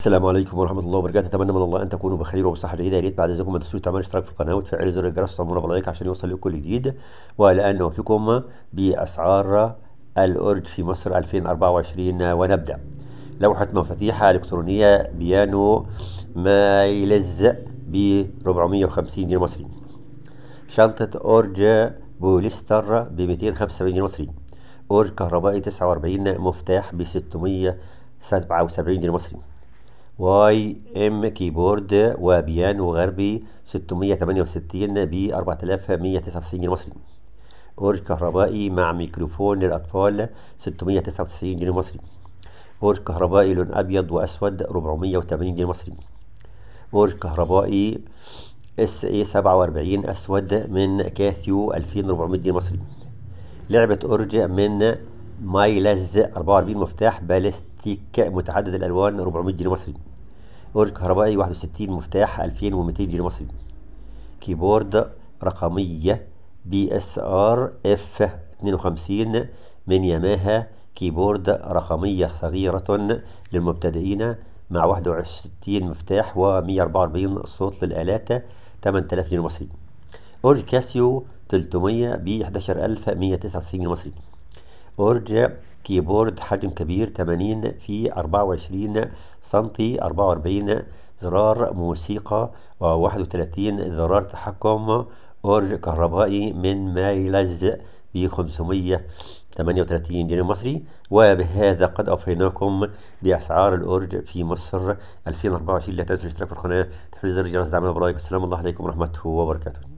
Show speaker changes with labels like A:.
A: السلام عليكم ورحمه الله وبركاته اتمنى من الله ان تكونوا بخير وبصحه جيده يا ريت بعد اذنكم ما تنسوش تعملوا اشتراك في القناه وتفعلوا زر الجرس وتعملوا باللايك عشان يوصل لكم كل جديد والان نوفيكم باسعار الارج في مصر 2024 ونبدا لوحه مفاتيح الكترونيه بيانو مايلز ب 450 جنيه مصري شنطه اورج بوليستر ب 275 جنيه مصري اورج كهربائي 49 مفتاح ب 677 جنيه مصري واي ام كيبورد وبيانو غربي 668 ب 4199 جنيه مصري اورج كهربائي مع ميكروفون للاطفال 699 جنيه مصري اورج كهربائي لون ابيض واسود 480 جنيه مصري اورج كهربائي اس اي 47 اسود من كاثيو 2400 جنيه مصري لعبه اورج من مايلز 44 مفتاح بالستيك متعدد الالوان 400 جنيه مصري اورج كهربائي 61 مفتاح 2200 جنيه مصري كيبورد رقميه بي اس ار اف 52 من ياماها كيبورد رقميه صغيره للمبتدئين مع 61 مفتاح و144 صوت للآلات 8000 جنيه مصري أورج كاسيو 300 ب 11199 جنيه مصري أورج كيبورد حجم كبير 80 في 24 سنتي 44 زرار موسيقى و31 زرار تحكم أرج كهربائي من مايلز ب 538 جنيه مصري وبهذا قد أوفيناكم بأسعار الأورج في مصر 2024 لا تنسوا الاشتراك في القناة تفعيل زر الجرس دعمنا بلايك والسلام الله عليكم ورحمته وبركاته